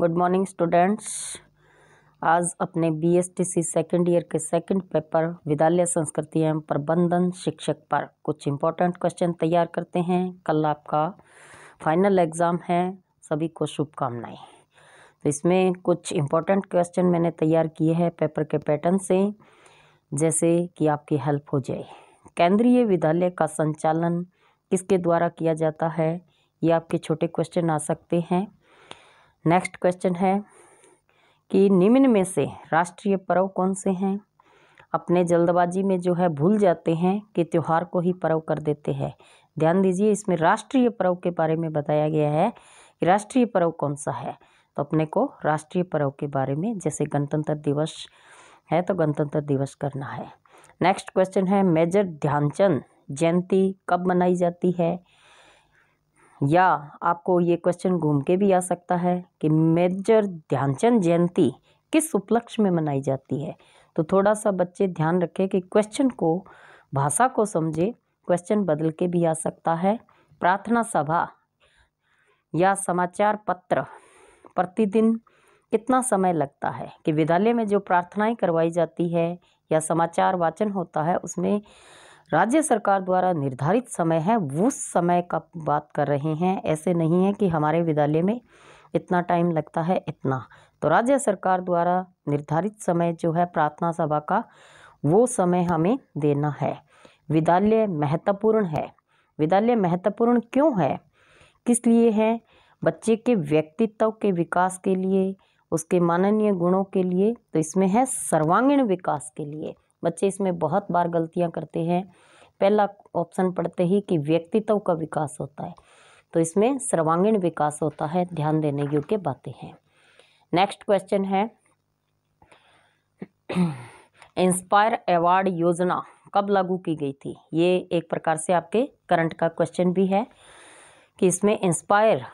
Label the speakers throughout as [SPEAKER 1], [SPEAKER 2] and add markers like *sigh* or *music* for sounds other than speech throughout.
[SPEAKER 1] good morning students आज अपने B S T C second year के सेकेंड पेपर विद्यालय संस्कृति एवं प्रबंधन शिक्षक पर कुछ इम्पोर्टेंट क्वेश्चन तैयार करते हैं कल आपका फाइनल एग्ज़ाम है सभी को शुभकामनाएं तो इसमें कुछ इम्पोर्टेंट क्वेश्चन मैंने तैयार किए हैं पेपर के पैटर्न से जैसे कि आपकी हेल्प हो जाए केंद्रीय विद्यालय का संचालन किसके द्वारा किया जाता है ये आपके छोटे क्वेश्चन आ सकते हैं नेक्स्ट क्वेश्चन है कि निम्न में से राष्ट्रीय पर्व कौन से हैं अपने जल्दबाजी में जो है भूल जाते हैं कि त्यौहार को ही पर्व कर देते हैं ध्यान दीजिए इसमें राष्ट्रीय पर्व के बारे में बताया गया है कि राष्ट्रीय पर्व कौन सा है तो अपने को राष्ट्रीय पर्व के बारे में जैसे गणतंत्र दिवस है तो गणतंत्र दिवस करना है नेक्स्ट क्वेश्चन है मेजर ध्यानचंद जयंती कब मनाई जाती है या आपको ये क्वेश्चन घूम के भी आ सकता है कि मेजर ध्यानचंद जयंती किस उपलक्ष्य में मनाई जाती है तो थोड़ा सा बच्चे ध्यान रखें कि क्वेश्चन को भाषा को समझे क्वेश्चन बदल के भी आ सकता है प्रार्थना सभा या समाचार पत्र प्रतिदिन कितना समय लगता है कि विद्यालय में जो प्रार्थनाएं करवाई जाती है या समाचार वाचन होता है उसमें राज्य सरकार द्वारा निर्धारित समय है उस समय का बात कर रहे हैं ऐसे नहीं है कि हमारे विद्यालय में इतना टाइम लगता है इतना तो राज्य सरकार द्वारा निर्धारित समय जो है प्रार्थना सभा का वो समय हमें देना है विद्यालय महत्वपूर्ण है विद्यालय महत्वपूर्ण क्यों है किस लिए है बच्चे के व्यक्तित्व के विकास के लिए उसके माननीय गुणों के लिए तो इसमें है सर्वांगीण विकास के लिए बच्चे इसमें बहुत बार गलतियां करते हैं पहला ऑप्शन पढ़ते ही कि व्यक्तित्व का विकास होता है तो इसमें सर्वांगीण विकास होता है ध्यान देने योग्य बातें हैं नेक्स्ट क्वेश्चन है इंस्पायर अवार्ड योजना कब लागू की गई थी ये एक प्रकार से आपके करंट का क्वेश्चन भी है कि इसमें इंस्पायर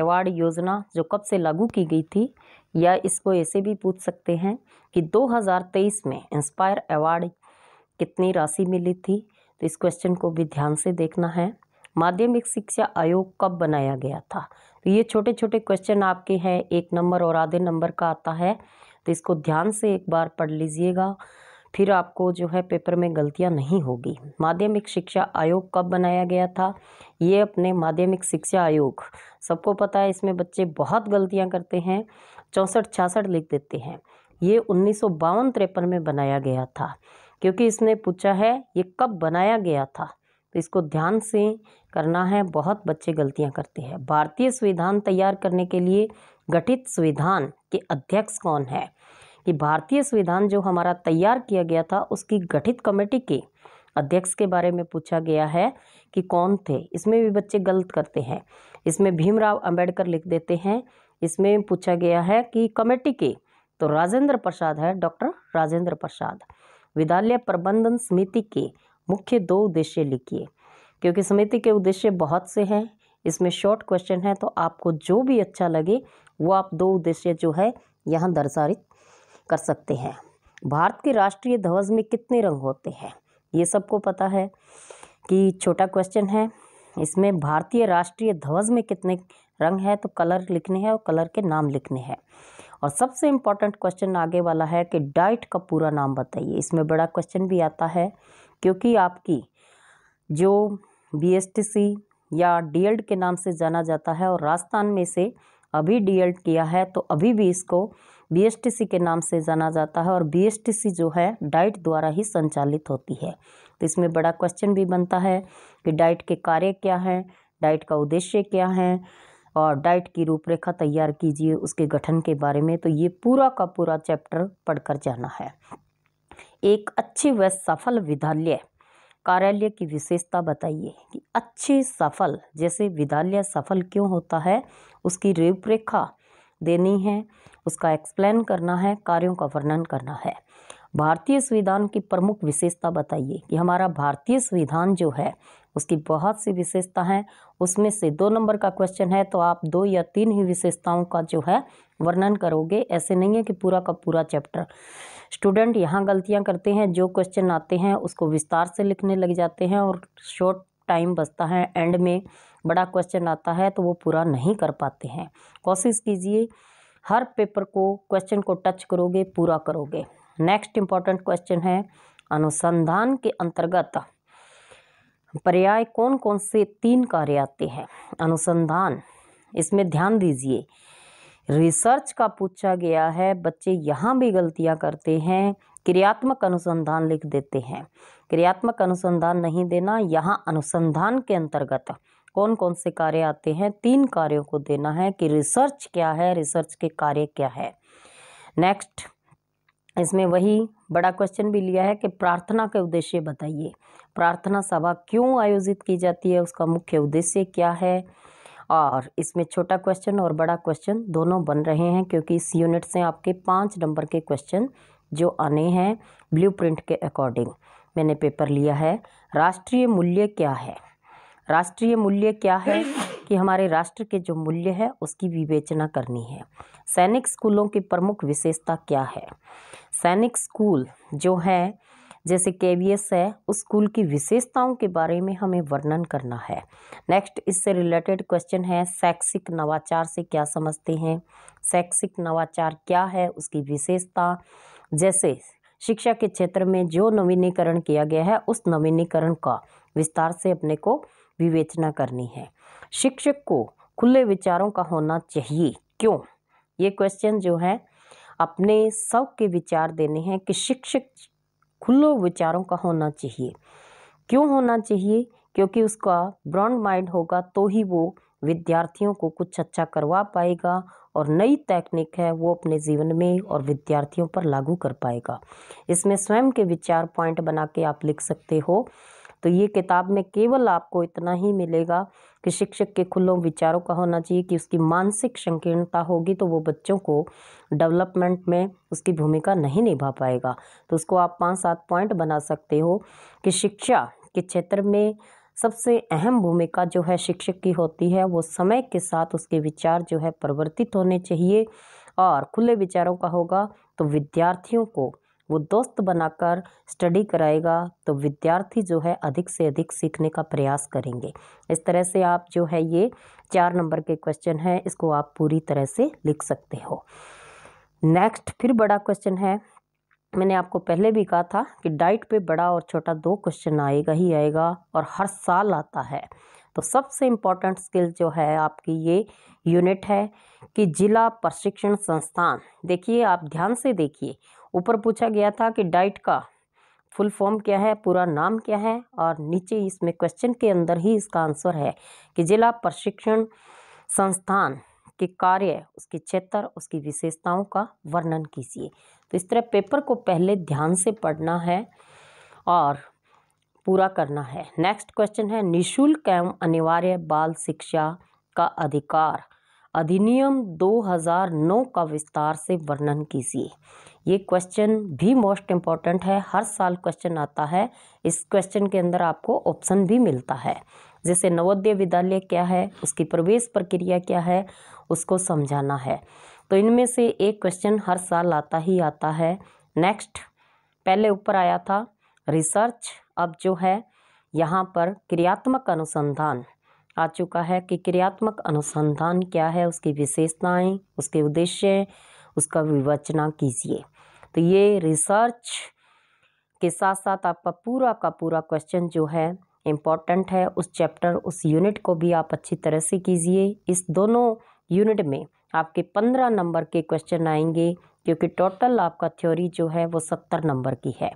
[SPEAKER 1] अवार्ड योजना जो कब से लागू की गई थी या इसको ऐसे भी पूछ सकते हैं कि 2023 में इंस्पायर अवार्ड कितनी राशि मिली थी तो इस क्वेश्चन को भी ध्यान से देखना है माध्यमिक शिक्षा आयोग कब बनाया गया था तो ये छोटे छोटे क्वेश्चन आपके हैं एक नंबर और आधे नंबर का आता है तो इसको ध्यान से एक बार पढ़ लीजिएगा फिर आपको जो है पेपर में गलतियां नहीं होगी माध्यमिक शिक्षा आयोग कब बनाया गया था ये अपने माध्यमिक शिक्षा आयोग सबको पता है इसमें बच्चे बहुत गलतियां करते हैं चौंसठ छियासठ लिख देते हैं ये उन्नीस सौ तिरपन में बनाया गया था क्योंकि इसने पूछा है ये कब बनाया गया था तो इसको ध्यान से करना है बहुत बच्चे गलतियां करते हैं भारतीय संविधान तैयार करने के लिए गठित संविधान के अध्यक्ष कौन है कि भारतीय संविधान जो हमारा तैयार किया गया था उसकी गठित कमेटी के अध्यक्ष के बारे में पूछा गया है कि कौन थे इसमें भी बच्चे गलत करते हैं इसमें भीमराव अंबेडकर लिख देते हैं इसमें पूछा गया है कि कमेटी के तो राजेंद्र प्रसाद है डॉक्टर राजेंद्र प्रसाद विद्यालय प्रबंधन समिति के मुख्य दो उद्देश्य लिखिए क्योंकि समिति के उद्देश्य बहुत से हैं इसमें शॉर्ट क्वेश्चन है तो आपको जो भी अच्छा लगे वो आप दो उद्देश्य जो है यहाँ दर्शारित कर सकते हैं भारत के राष्ट्रीय ध्वज में कितने रंग होते हैं ये सबको पता है कि छोटा क्वेश्चन है इसमें भारतीय राष्ट्रीय ध्वज में कितने रंग हैं तो कलर लिखने हैं और कलर के नाम लिखने हैं और सबसे इम्पॉर्टेंट क्वेश्चन आगे वाला है कि डाइट का पूरा नाम बताइए इसमें बड़ा क्वेश्चन भी आता है क्योंकि आपकी जो बी या डी के नाम से जाना जाता है और राजस्थान में से अभी डी किया है तो अभी भी इसको बीएसटीसी के नाम से जाना जाता है और बीएसटीसी जो है डाइट द्वारा ही संचालित होती है तो इसमें बड़ा क्वेश्चन भी बनता है कि डाइट के कार्य क्या हैं डाइट का उद्देश्य क्या है और डाइट की रूपरेखा तैयार कीजिए उसके गठन के बारे में तो ये पूरा का पूरा चैप्टर पढ़कर जाना है एक अच्छी व सफल विद्यालय कार्यालय की विशेषता बताइए कि अच्छे सफल जैसे विद्यालय सफल क्यों होता है उसकी रूपरेखा देनी है उसका एक्सप्लेन करना है कार्यों का वर्णन करना है भारतीय संविधान की प्रमुख विशेषता बताइए कि हमारा भारतीय संविधान जो है उसकी बहुत सी विशेषता है उसमें से दो नंबर का क्वेश्चन है तो आप दो या तीन ही विशेषताओं का जो है वर्णन करोगे ऐसे नहीं है कि पूरा का पूरा चैप्टर स्टूडेंट यहाँ गलतियाँ करते हैं जो क्वेश्चन आते हैं उसको विस्तार से लिखने लग जाते हैं और शॉर्ट टाइम बचता है एंड में बड़ा क्वेश्चन आता है तो वो पूरा नहीं कर पाते हैं कोशिश कीजिए हर पेपर को क्वेश्चन को टच करोगे पूरा करोगे नेक्स्ट इंपॉर्टेंट क्वेश्चन है अनुसंधान के अंतर्गत पर्याय कौन कौन से तीन कार्य आते हैं अनुसंधान इसमें ध्यान दीजिए रिसर्च का पूछा गया है बच्चे यहाँ भी गलतियाँ करते हैं क्रियात्मक अनुसंधान लिख देते हैं क्रियात्मक अनुसंधान नहीं देना यहाँ अनुसंधान के अंतर्गत कौन कौन से कार्य आते हैं तीन कार्यों को देना है कि रिसर्च क्या है रिसर्च के कार्य क्या है नेक्स्ट इसमें वही बड़ा क्वेश्चन भी लिया है कि प्रार्थना के उद्देश्य बताइए प्रार्थना सभा क्यों आयोजित की जाती है उसका मुख्य उद्देश्य क्या है और इसमें छोटा क्वेश्चन और बड़ा क्वेश्चन दोनों बन रहे हैं क्योंकि इस यूनिट से आपके पाँच नंबर के क्वेश्चन जो आने हैं ब्लूप्रिंट के अकॉर्डिंग मैंने पेपर लिया है राष्ट्रीय मूल्य क्या है राष्ट्रीय मूल्य क्या है *laughs* कि हमारे राष्ट्र के जो मूल्य है उसकी विवेचना करनी है सैनिक स्कूलों की प्रमुख विशेषता क्या है सैनिक स्कूल जो है जैसे के है उस स्कूल की विशेषताओं के बारे में हमें वर्णन करना है नेक्स्ट इससे रिलेटेड क्वेश्चन है शैक्षिक नवाचार से क्या समझते हैं शैक्षिक नवाचार क्या है उसकी विशेषता जैसे शिक्षा के क्षेत्र में जो नवीनीकरण किया गया है उस नवीनीकरण का विस्तार से अपने को विवेचना करनी है शिक्षक को खुले विचारों का होना चाहिए क्यों ये क्वेश्चन जो है अपने सब के विचार देने हैं कि शिक्षक खुले विचारों का होना चाहिए क्यों होना चाहिए क्योंकि उसका ब्रॉड माइंड होगा तो ही वो विद्यार्थियों को कुछ अच्छा करवा पाएगा और नई तकनीक है वो अपने जीवन में और विद्यार्थियों पर लागू कर पाएगा इसमें स्वयं के विचार पॉइंट बना के आप लिख सकते हो तो ये किताब में केवल आपको इतना ही मिलेगा कि शिक्षक के खुलों विचारों का होना चाहिए कि उसकी मानसिक संकीर्णता होगी तो वो बच्चों को डेवलपमेंट में उसकी भूमिका नहीं निभा पाएगा तो उसको आप पाँच सात पॉइंट बना सकते हो कि शिक्षा के क्षेत्र में सबसे अहम भूमिका जो है शिक्षक की होती है वो समय के साथ उसके विचार जो है परिवर्तित होने चाहिए और खुले विचारों का होगा तो विद्यार्थियों को वो दोस्त बनाकर स्टडी कराएगा तो विद्यार्थी जो है अधिक से अधिक सीखने का प्रयास करेंगे इस तरह से आप जो है ये चार नंबर के क्वेश्चन हैं इसको आप पूरी तरह से लिख सकते हो नेक्स्ट फिर बड़ा क्वेश्चन है मैंने आपको पहले भी कहा था कि डाइट पे बड़ा और छोटा दो क्वेश्चन आएगा ही आएगा और हर साल आता है तो सबसे इम्पॉर्टेंट स्किल जो है आपकी ये यूनिट है कि जिला प्रशिक्षण संस्थान देखिए आप ध्यान से देखिए ऊपर पूछा गया था कि डाइट का फुल फॉर्म क्या है पूरा नाम क्या है और नीचे इसमें क्वेश्चन के अंदर ही इसका आंसर है कि जिला प्रशिक्षण संस्थान के कार्य उसके क्षेत्र उसकी विशेषताओं का वर्णन कीजिए तो इस तरह पेपर को पहले ध्यान से पढ़ना है और पूरा करना है नेक्स्ट क्वेश्चन है निशुल्क एवं अनिवार्य बाल शिक्षा का अधिकार अधिनियम 2009 का विस्तार से वर्णन कीजिए ये क्वेश्चन भी मोस्ट इम्पॉर्टेंट है हर साल क्वेश्चन आता है इस क्वेश्चन के अंदर आपको ऑप्शन भी मिलता है जैसे नवोदय विद्यालय क्या है उसकी प्रवेश प्रक्रिया क्या है उसको समझाना है तो इनमें से एक क्वेश्चन हर साल आता ही आता है नेक्स्ट पहले ऊपर आया था रिसर्च अब जो है यहाँ पर क्रियात्मक अनुसंधान आ चुका है कि क्रियात्मक अनुसंधान क्या है उसकी विशेषताएं उसके उद्देश्य उसका विवेचना कीजिए तो ये रिसर्च के साथ साथ आपका पूरा का पूरा क्वेश्चन जो है इम्पॉर्टेंट है उस चैप्टर उस यूनिट को भी आप अच्छी तरह से कीजिए इस दोनों यूनिट में आपके पंद्रह नंबर के क्वेश्चन आएंगे क्योंकि टोटल आपका थ्योरी जो है वो सत्तर नंबर की है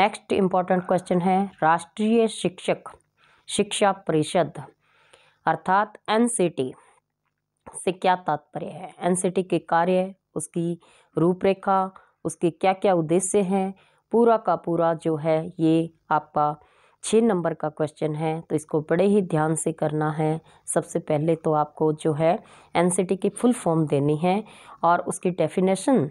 [SPEAKER 1] नेक्स्ट इम्पॉर्टेंट क्वेश्चन है राष्ट्रीय शिक्षक शिक्षा परिषद अर्थात एन से क्या तात्पर्य है एन के कार्य उसकी रूपरेखा उसके क्या क्या उद्देश्य हैं पूरा का पूरा जो है ये आपका छः नंबर का क्वेश्चन है तो इसको बड़े ही ध्यान से करना है सबसे पहले तो आपको जो है एन की फुल फॉर्म देनी है और उसकी डेफिनेशन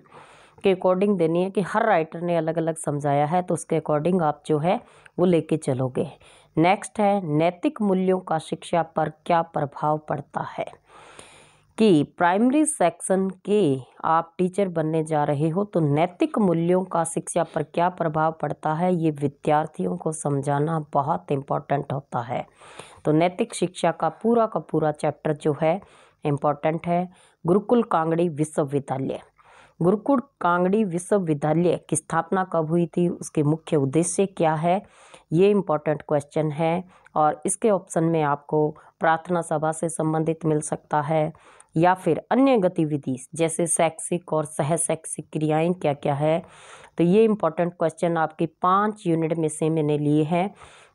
[SPEAKER 1] के अकॉर्डिंग देनी है कि हर राइटर ने अलग अलग समझाया है तो उसके अकॉर्डिंग आप जो है वो लेके चलोगे नेक्स्ट है नैतिक मूल्यों का शिक्षा पर क्या प्रभाव पड़ता है कि प्राइमरी सेक्शन के आप टीचर बनने जा रहे हो तो नैतिक मूल्यों का शिक्षा पर क्या प्रभाव पड़ता है ये विद्यार्थियों को समझाना बहुत इम्पॉर्टेंट होता है तो नैतिक शिक्षा का पूरा का पूरा चैप्टर जो है इम्पॉर्टेंट है गुरुकुल कांगड़ी विश्वविद्यालय गुरुकुल कांगड़ी विश्वविद्यालय की स्थापना कब हुई थी उसके मुख्य उद्देश्य क्या है ये इम्पॉर्टेंट क्वेश्चन है और इसके ऑप्शन में आपको प्रार्थना सभा से संबंधित मिल सकता है या फिर अन्य गतिविधि जैसे शैक्षिक और सह शैक्षिक क्रियाएं क्या क्या है तो ये इम्पोर्टेंट क्वेश्चन आपके पाँच यूनिट में से मैंने लिए हैं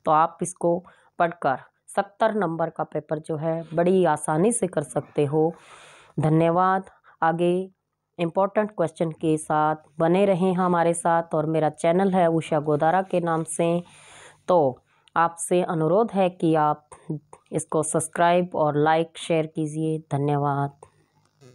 [SPEAKER 1] तो आप इसको पढ़कर सत्तर नंबर का पेपर जो है बड़ी आसानी से कर सकते हो धन्यवाद आगे इम्पॉर्टेंट क्वेश्चन के साथ बने रहें हमारे साथ और मेरा चैनल है उषा गोदारा के नाम से तो आपसे अनुरोध है कि आप इसको सब्सक्राइब और लाइक शेयर कीजिए धन्यवाद